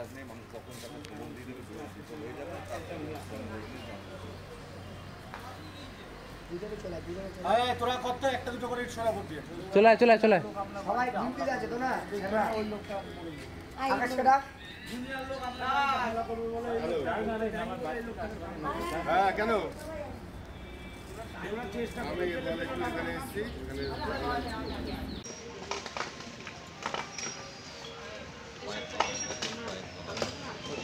বিশ্বাস নেই মানুষ কখন তখন ভ্রমণ দিয়ে দেবে হয়ে যাবে একটা দুটো করে হ্যাঁ, চেষ্টা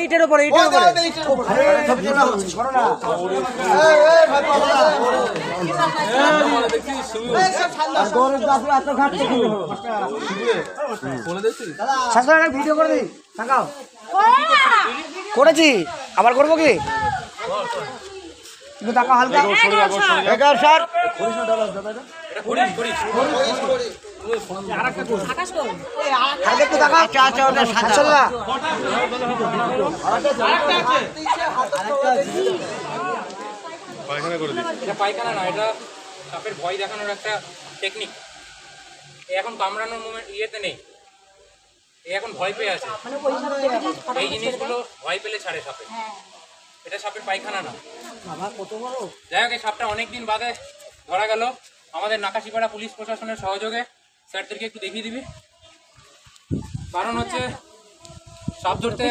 এইটার উপরে এইটার উপরে ভিডিও করে দিই থাকাও করেছি আবার করবো কি কিন্তু টাকা হালকা পায়খানা না এটা সাপের ভয় দেখানোর একটা টেকনিক এখন কামড়ানোর মুভমেন্ট ইয়েতে নেই এখন ভয় পেয়ে আছে এই জিনিসগুলো ভয় পেলে ছাড়ে সাপে এটা সাপের পায়খানা না যাই হোক এই সাপটা অনেকদিন বাদে ধরা গেল আমাদের নাকাশিপাড়া পুলিশ প্রশাসনের সহযোগে স্যারদেরকে একটু দেখিয়ে দিবি কারণ হচ্ছে সাপ ধরতে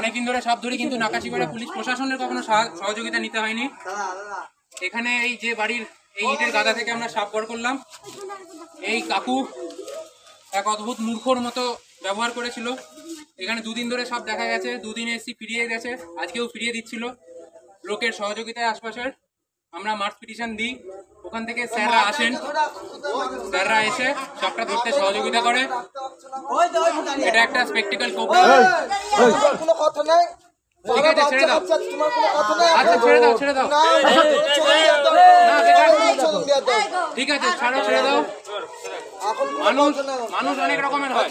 অনেকদিন ধরে সাপ ধরি কিন্তু নাকাশিপাড়া পুলিশ প্রশাসনের কখনো সহযোগিতা নিতে হয়নি এখানে এই যে বাড়ির এই ইটের গাদা থেকে আমরা সাপ বড় করলাম এই কাকু এক অদ্ভুত মূর্খর মতো ব্যবহার করেছিল এখানে দুদিন ধরে সাপ দেখা গেছে দুদিন এসি ফিরিয়ে গেছে আজকেও ফিরিয়ে দিচ্ছিল লোকের সহযোগিতায় আশপাশের আমরা মার্চ পিটিশন দিই ওখান থেকে স্যাররা আসেন স্যাররা এসে সবটা ধরতে সহযোগিতা করে এটা একটা স্পেকটিক্যাল প্রোগ্রাম কোনো কথা নাই ঠিক আছে ছেড়ে দাও আচ্ছা ছেড়ে দাও ছেড়ে দাও ঠিক আছে ছেড়ে দাও মানুষ মানুষ অনেক রকমের হয়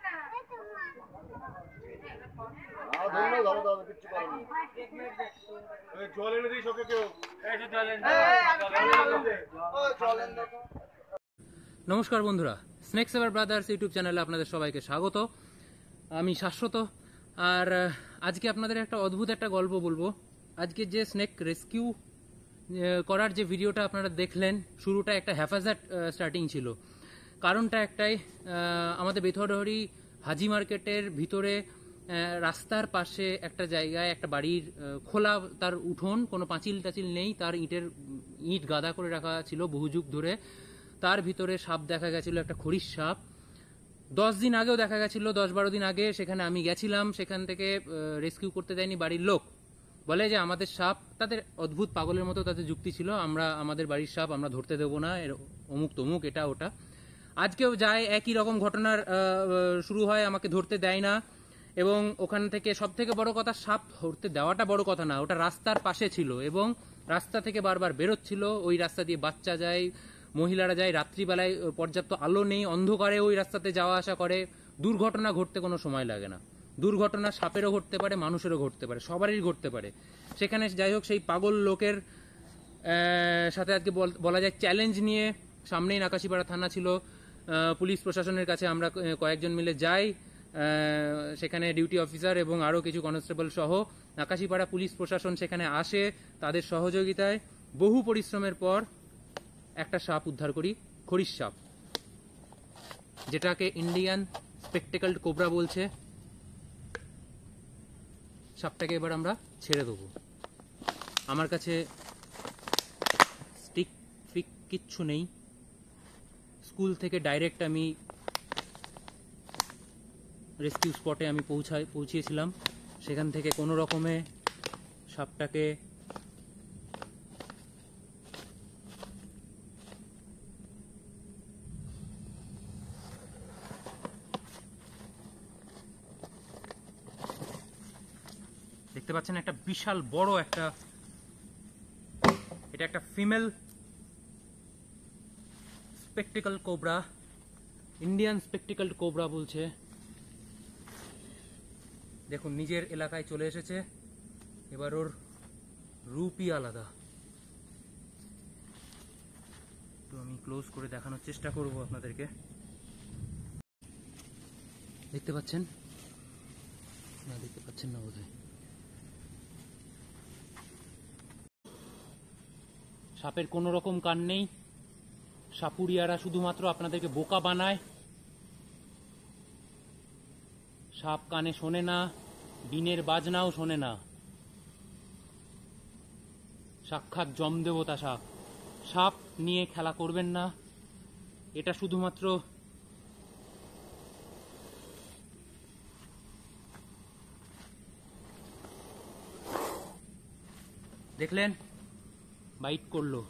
হ্যাঁ, হ্যাঁ, নমস্কার বন্ধুরা স্নেক সেভার ব্রাদার্স ইউটিউব চ্যানেলে আপনাদের সবাইকে স্বাগত আমি শাশ্বত আর আজকে আপনাদের একটা অদ্ভুত একটা গল্প বলবো আজকে যে স্নেক রেস্কিউ করার যে ভিডিওটা আপনারা দেখলেন শুরুটা একটা হ্যাফাজাট স্টার্টিং ছিল কারণটা একটাই আমাদের বেথরহরি হাজি মার্কেটের ভিতরে রাস্তার পাশে একটা জায়গায় একটা বাড়ির খোলা তার উঠোন কোনো পাঁচিল টাচিল নেই তার ইটের ইট গাদা করে রাখা ছিল বহু যুগ ধরে তার ভিতরে সাপ দেখা গেছিল একটা খড়ির সাপ দশ দিন আগেও দেখা গেছিল দশ বারো দিন আগে সেখানে আমি গেছিলাম সেখান থেকে রেস্কিউ করতে দেয়নি বাড়ির লোক বলে যে আমাদের সাপ তাদের অদ্ভুত পাগলের মতো তাদের যুক্তি ছিল আমরা আমাদের বাড়ির সাপ আমরা ধরতে দেবো না এর অমুক তমুক এটা ওটা আজকেও যায় একই রকম ঘটনার শুরু হয় আমাকে ধরতে দেয় না এবং ওখান থেকে সব থেকে বড় কথা সাপ ধরতে দেওয়াটা বড় কথা না ওটা রাস্তার পাশে ছিল এবং রাস্তা থেকে বারবার বেরোচ্ছিল ওই রাস্তা দিয়ে বাচ্চা যায় মহিলারা যায় রাত্রিবেলায় পর্যাপ্ত আলো নেই অন্ধকারে ওই রাস্তাতে যাওয়া আসা করে দুর্ঘটনা ঘটতে কোনো সময় লাগে না দুর্ঘটনা সাপেরও ঘটতে পারে মানুষেরও ঘটতে পারে সবারই ঘটতে পারে সেখানে যাই হোক সেই পাগল লোকের সাথে আজকে বলা যায় চ্যালেঞ্জ নিয়ে সামনেই নাকাশিপাড়া থানা ছিল পুলিশ প্রশাসনের কাছে আমরা কয়েকজন মিলে যাই সেখানে ডিউটি অফিসার এবং আরও কিছু কনস্টেবল সহ নাকাশিপাড়া পুলিশ প্রশাসন সেখানে আসে তাদের সহযোগিতায় বহু পরিশ্রমের পর একটা সাপ উদ্ধার করি খড়ির সাপ যেটাকে ইন্ডিয়ান স্পেকটেকাল কোবরা বলছে সাপটাকে এবার আমরা ছেড়ে দেবো আমার কাছে স্টিক ফিক কিচ্ছু নেই স্কুল থেকে ডাইরেক্ট আমি রেস্কিউ স্পটে আমি পৌঁছায় পৌঁছিয়েছিলাম সেখান থেকে কোনো রকমে সাপটাকে দেখতে পাচ্ছেন একটা বিশাল বড় একটা এটা একটা female spectacled cobra Indian spectacled cobra বলছে দেখুন নিজের এলাকায় চলে এসেছে এবার ওর রূপই আলাদা তো আমি ক্লোজ করে দেখানোর চেষ্টা করব আপনাদেরকে দেখতে পাচ্ছেন না দেখতে পাচ্ছেন না বোধহয় সাপের কোনো রকম কান নেই সাপুরিয়ারা শুধুমাত্র আপনাদেরকে বোকা বানায় সাপ কানে শোনে না বিনের বাজনাও শোনে না সাক্ষাৎ দেবতা সাপ সাপ নিয়ে খেলা করবেন না এটা শুধুমাত্র দেখলেন বাইট করলো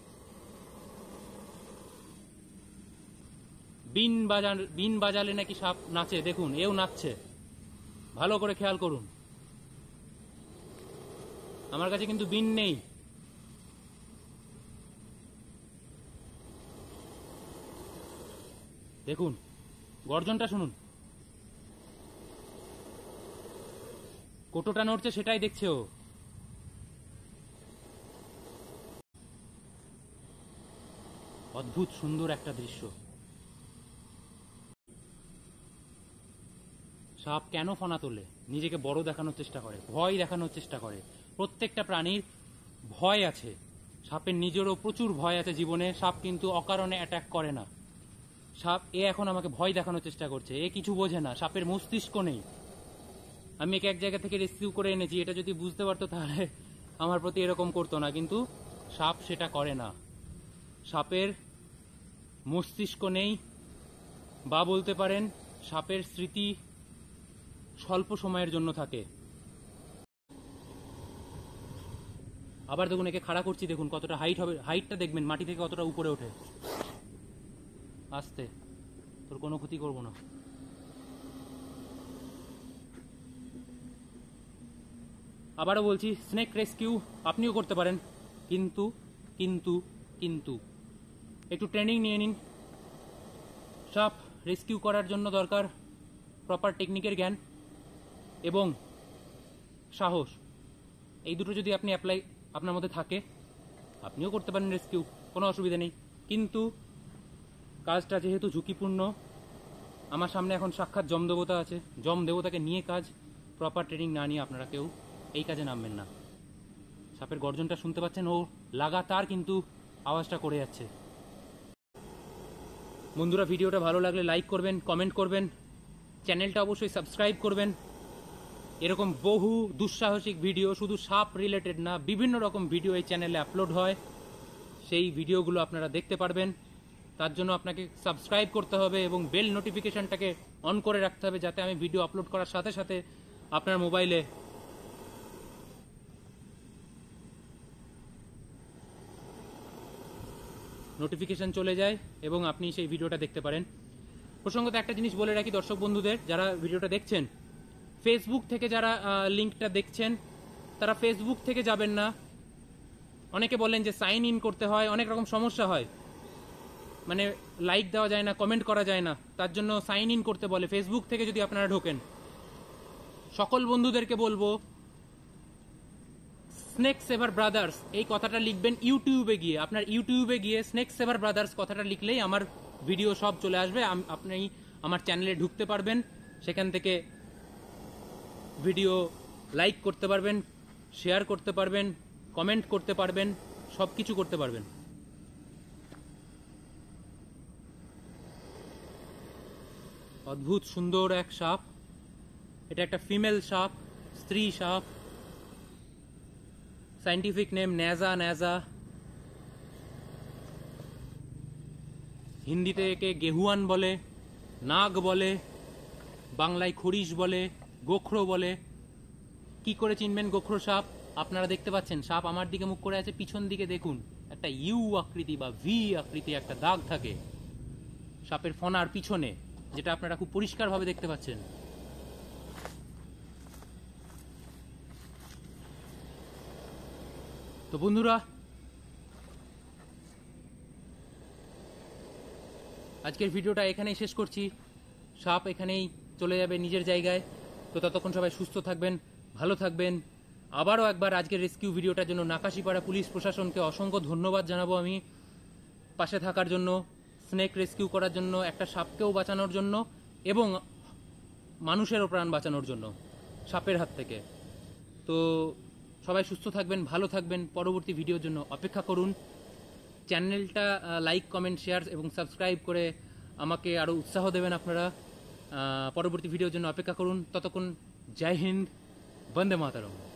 বিন বাজান বিন বাজালে নাকি সাপ নাচে দেখুন এও নাচছে ভালো করে খেয়াল করুন আমার কাছে কিন্তু বিন নেই দেখুন গর্জনটা শুনুন কোটোটা নড়ছে সেটাই দেখছে ও অদ্ভুত সুন্দর একটা দৃশ্য সাপ কেন ফনা তোলে নিজেকে বড় দেখানোর চেষ্টা করে ভয় দেখানোর চেষ্টা করে প্রত্যেকটা প্রাণীর ভয় আছে সাপের নিজেরও প্রচুর ভয় আছে জীবনে সাপ কিন্তু অকারণে অ্যাটাক করে না সাপ এ এখন আমাকে ভয় দেখানোর চেষ্টা করছে এ কিছু বোঝে না সাপের মস্তিষ্ক নেই আমি এক এক জায়গা থেকে রেসকিউ করে এনেছি এটা যদি বুঝতে পারতো তাহলে আমার প্রতি এরকম করতো না কিন্তু সাপ সেটা করে না সাপের মস্তিষ্ক নেই বা বলতে পারেন সাপের স্মৃতি স্বল্প সময়ের জন্য থাকে আবার দেখুন একে খাড়া করছি দেখুন কতটা হাইট হবে হাইটটা দেখবেন মাটি থেকে কতটা উপরে ওঠে আসতে তোর কোনো ক্ষতি করব না আবারও বলছি স্নেক রেস্কিউ আপনিও করতে পারেন কিন্তু কিন্তু কিন্তু একটু ট্রেনিং নিয়ে নিন সাপ রেস্কিউ করার জন্য দরকার প্রপার টেকনিকের জ্ঞান এবং সাহস এই দুটো যদি আপনি অ্যাপ্লাই আপনার মধ্যে থাকে আপনিও করতে পারেন রেস্কিউ কোনো অসুবিধা নেই কিন্তু কাজটা যেহেতু ঝুঁকিপূর্ণ আমার সামনে এখন সাক্ষাৎ জমদেবতা আছে জমদেবতাকে নিয়ে কাজ প্রপার ট্রেনিং না নিয়ে আপনারা কেউ এই কাজে নামবেন না সাপের গর্জনটা শুনতে পাচ্ছেন ও লাগাতার কিন্তু আওয়াজটা করে যাচ্ছে বন্ধুরা ভিডিওটা ভালো লাগলে লাইক করবেন কমেন্ট করবেন চ্যানেলটা অবশ্যই সাবস্ক্রাইব করবেন এরকম বহু দুঃসাহসিক ভিডিও শুধু সাপ রিলেটেড না বিভিন্ন রকম ভিডিও এই চ্যানেলে আপলোড হয় সেই ভিডিওগুলো আপনারা দেখতে পারবেন তার জন্য আপনাকে সাবস্ক্রাইব করতে হবে এবং বেল নোটিফিকেশানটাকে অন করে রাখতে হবে যাতে আমি ভিডিও আপলোড করার সাথে সাথে আপনার মোবাইলে নোটিফিকেশান চলে যায় এবং আপনি সেই ভিডিওটা দেখতে পারেন প্রসঙ্গত একটা জিনিস বলে রাখি দর্শক বন্ধুদের যারা ভিডিওটা দেখছেন ফেসবুক থেকে যারা লিঙ্কটা দেখছেন তারা ফেসবুক থেকে যাবেন না অনেকে বলেন যে সাইন ইন করতে হয় অনেক রকম সমস্যা হয় মানে লাইক দেওয়া যায় না কমেন্ট করা যায় না তার জন্য সাইন ইন করতে বলে ফেসবুক থেকে যদি আপনারা ঢোকেন সকল বন্ধুদেরকে বলবো স্নেক সেভার ব্রাদার্স এই কথাটা লিখবেন ইউটিউবে গিয়ে আপনার ইউটিউবে গিয়ে স্নেক সেভার ব্রাদার্স কথাটা লিখলেই আমার ভিডিও সব চলে আসবে আপনি আমার চ্যানেলে ঢুকতে পারবেন সেখান থেকে ভিডিও লাইক করতে পারবেন শেয়ার করতে পারবেন কমেন্ট করতে পারবেন সব কিছু করতে পারবেন অদ্ভুত সুন্দর এক সাপ এটা একটা ফিমেল সাপ স্ত্রী সাপ সাইন্টিফিক নেম ন্যাজা ন্যাজা হিন্দিতে একে গেহুয়ান বলে নাগ বলে বাংলায় খরিশ বলে গোখরো বলে কি করে চিনবেন গোখরো সাপ আপনারা দেখতে পাচ্ছেন সাপ আমার দিকে মুখ করে আছে পিছন দিকে দেখুন একটা ইউ আকৃতি বা ভি আকৃতি একটা দাগ থাকে সাপের ফনার পিছনে যেটা আপনারা খুব পরিষ্কারভাবে দেখতে পাচ্ছেন তো বন্ধুরা আজকের ভিডিওটা এখানেই শেষ করছি সাপ এখানেই চলে যাবে নিজের জায়গায় তো ততক্ষণ সবাই সুস্থ থাকবেন ভালো থাকবেন আবারও একবার আজকের রেস্কিউ ভিডিওটার জন্য নাকাশিপাড়া পুলিশ প্রশাসনকে অসংখ্য ধন্যবাদ জানাবো আমি পাশে থাকার জন্য স্নেক রেস্কিউ করার জন্য একটা সাপকেও বাঁচানোর জন্য এবং মানুষেরও প্রাণ বাঁচানোর জন্য সাপের হাত থেকে তো সবাই সুস্থ থাকবেন ভালো থাকবেন পরবর্তী ভিডিওর জন্য অপেক্ষা করুন চ্যানেলটা লাইক কমেন্ট শেয়ার এবং সাবস্ক্রাইব করে আমাকে আরও উৎসাহ দেবেন আপনারা পরবর্তী ভিডিওর জন্য অপেক্ষা করুন ততক্ষণ জয় হিন্দ বন্দে মাতারম